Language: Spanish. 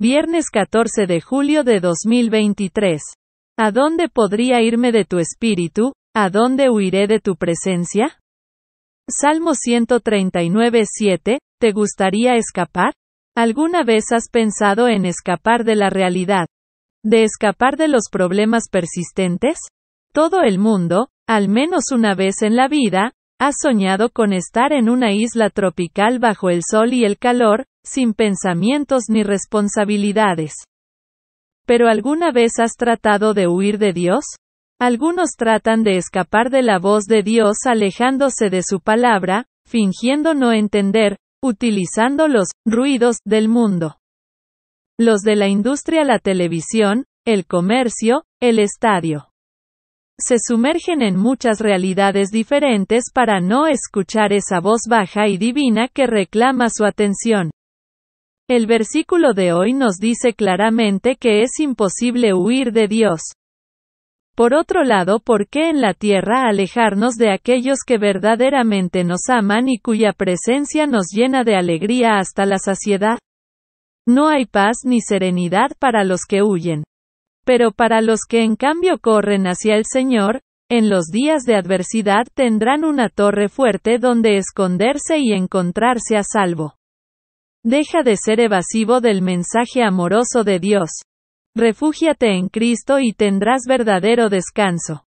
Viernes 14 de julio de 2023. ¿A dónde podría irme de tu espíritu? ¿A dónde huiré de tu presencia? Salmo 139.7. ¿Te gustaría escapar? ¿Alguna vez has pensado en escapar de la realidad? ¿De escapar de los problemas persistentes? Todo el mundo, al menos una vez en la vida, ha soñado con estar en una isla tropical bajo el sol y el calor, sin pensamientos ni responsabilidades. Pero ¿alguna vez has tratado de huir de Dios? Algunos tratan de escapar de la voz de Dios alejándose de su palabra, fingiendo no entender, utilizando los ruidos del mundo. Los de la industria la televisión, el comercio, el estadio. Se sumergen en muchas realidades diferentes para no escuchar esa voz baja y divina que reclama su atención. El versículo de hoy nos dice claramente que es imposible huir de Dios. Por otro lado, ¿por qué en la tierra alejarnos de aquellos que verdaderamente nos aman y cuya presencia nos llena de alegría hasta la saciedad? No hay paz ni serenidad para los que huyen. Pero para los que en cambio corren hacia el Señor, en los días de adversidad tendrán una torre fuerte donde esconderse y encontrarse a salvo. Deja de ser evasivo del mensaje amoroso de Dios. Refúgiate en Cristo y tendrás verdadero descanso.